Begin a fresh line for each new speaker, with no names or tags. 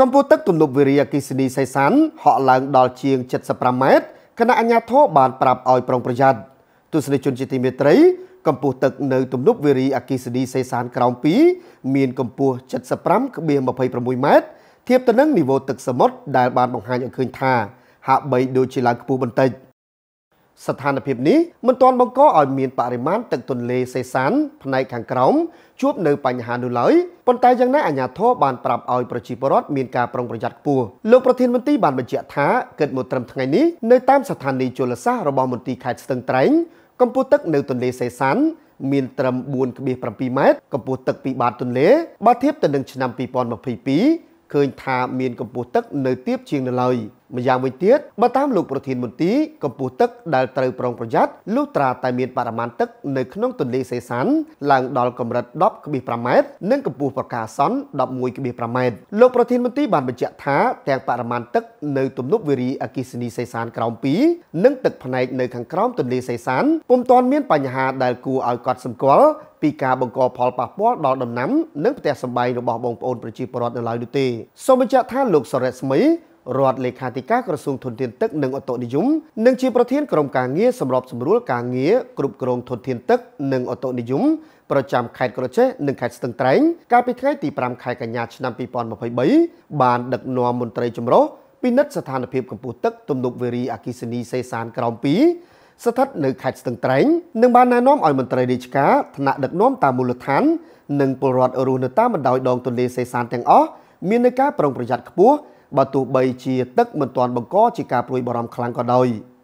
កម្ពស់ទឹកទំនប់វារីអគិសនីសៃសានហក់ឡើងដល់ជាង75ម៉ែត្រគណៈអាជ្ញាធរបានប្រាប់ឲ្យប្រុងប្រយ័ត្នទស្សនិកជនជាទីមេត្រីកម្ពស់ទឹកនៅទំនប់វារីអគិសនីសេសាន ក្រោម2មានកម្ពស់75.26ម៉ែត្រធៀបទៅនឹងនីវ៉ូទឹកសមុទ្រដែលបានបង្ហាញឲ្យឃើញថាហាក់បីដូចជាឡើងខ្ពស់បន្តិច។ស្ថានភាពនេះមិនទាន់បង្កឲ្យមានបរិមាណទឹកទន្លេសេសាន ផ្នែកខាងក្រោមជួបនៅបញ្ហានោះឡើយប៉ុន្តែយ៉ាងណាអាជ្ញាធរបានប្រាប់ឲ្យប្រជាពលរដ្ឋមានការប្រុងប្រយ័ត្នខ្ពស់លោកប្រធានមន្ត្រីបានបញ្ជាក់ថាគិតមកត្រឹមថ្ងៃនេះនៅតាមស្ថានីយជលសាស្ត្ររបស់មន្ទីរខេត្តស្ទឹងត្រែងកម្ពស់ទឹក នៅទន្លេសេសាន មានត្រឹម4.7ម៉ែត្រកម្ពស់ទឹកពីបាតទន្លេបើធៀបទៅនឹងឆ្នាំ2022ឃើញថាមានកម្ពស់ទឹក នៅទាបជាងនៅឡើយ។ម្យ៉ាងវិញទៀតបើតាមលោកប្រធានមន្ត្រីកម្ពុជាទឹកដែលត្រូវប្រុងប្រយ័ត្នលុះត្រាតែមានបរិមាណទឹកនៅក្នុងទន្លេសេសានឡើងដល់កម្រិត10.5ម៉ែត្រនិងកម្ពស់ប្រកាសន្ន11.5ម៉ែត្រលោកប្រធានមន្ត្រីបានបញ្ជាក់ថាទាំងបរិមាណទឹកនៅទំនប់វារីអគិសនីសេសានក្រោម2និងទឹកផ្នែកនៅខាងក្រោមទន្លេសេសានពុំទាន់មានបញ្ហាដែលគួរឲ្យកត់សម្គាល់ពីការបង្កផលប៉ះពាល់ដល់ដំណាំនិងផ្ទះសម្បែងរបស់បងប្អូនប្រជាពលរដ្ឋនៅឡើយនោះទេសូមបញ្ជាក់ថាលោកសរិទ្ធស្មីរដ្ឋលេខាធិការក្រសួងធនធានទឹកនិងឧតុនិយមនិងជាប្រធានក្រុមការងារសម្របសម្រួលការងារគ្រប់គ្រងធនធានទឹកនិងឧតុនិយមប្រចាំខេត្តក្រចេះនិងខេត្តស្ទឹងត្រែងកាលពីថ្ងៃទី5ខែកញ្ញាឆ្នាំ2023បានដឹកនាំមន្ត្រីចម្រុះពិនិត្យស្ថានភាពកម្ពស់ទឹកទំនប់វេរីអគិសនីសេសានក្រោម2ស្ថិតនៅខេត្តស្ទឹងត្រែងនិងបានណែនាំឲ្យមន្ត្រីរាជការថ្នាក់ដឹកនាំតាមមូលដ្ឋាននិងពលរដ្ឋរស់នៅតាមបណ្ដោយដងទន្លេសេសានទាំងអស់មាននៃការប្រុងប្រយ័ត្នខ្ពស់បើទោះបីជាទឹកមិនទាន់បង្កជាការព្រួយបារម្ភខ្លាំងក៏ដោយ។